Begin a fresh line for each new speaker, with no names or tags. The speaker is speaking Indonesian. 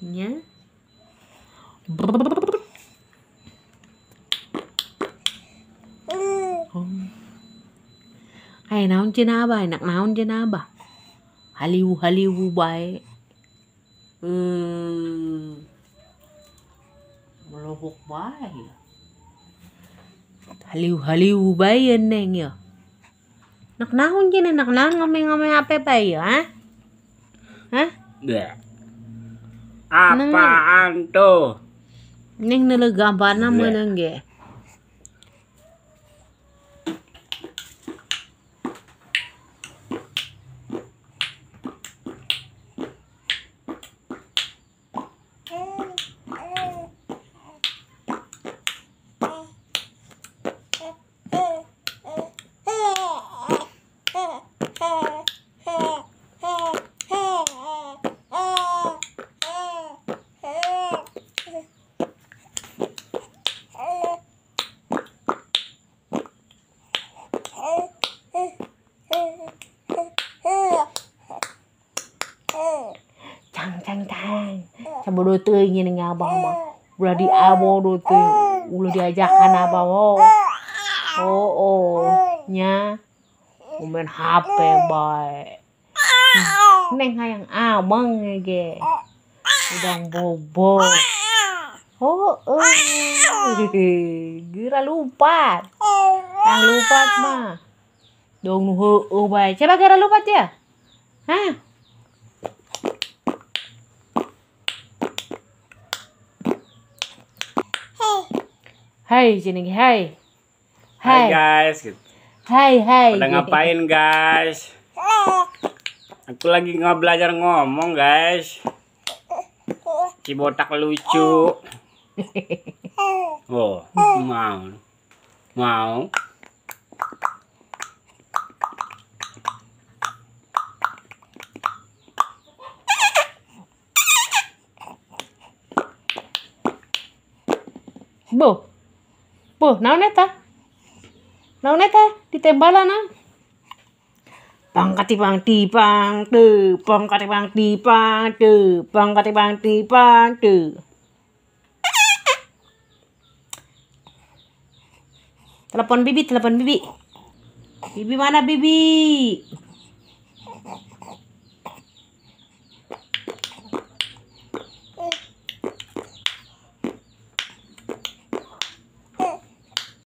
nya oh. Hai naon cina ba enak naon cina ba Haliu haliu bae.
hmm. Melobok bae.
Haliu haliu bae neng ya. Nak naon cina, nak naon ngomeng-ngomeng apa bae ya? Hah? Hah?
Apaan Neng, tuh?
Neng nelegambarna meunang
ge. Coba dulu ingin ngabang mah. udah di abo dulu tuh. Ulah diajakan abang oh. Oh hmm, ya, oh nya. Umen
HP baik.
Neng yang abang ge. Udang bobo. Oh, oh. Gira lupa. Yang lupa mah. Dong nuhu ubay. Coba gara lupa dia Hah? hai jenenge hai hai guys gitu. hai hai udah ngapain guys aku lagi nggak belajar ngomong guys si botak lucu oh mau mau Bu.
Bu, naon eta? Naon eta? Ditembalanan. Pangkatibang tibang te, pangkatibang tibang te, pangkatibang tipang te. Telepon bibi, telepon bibi. Bibi mana bibi?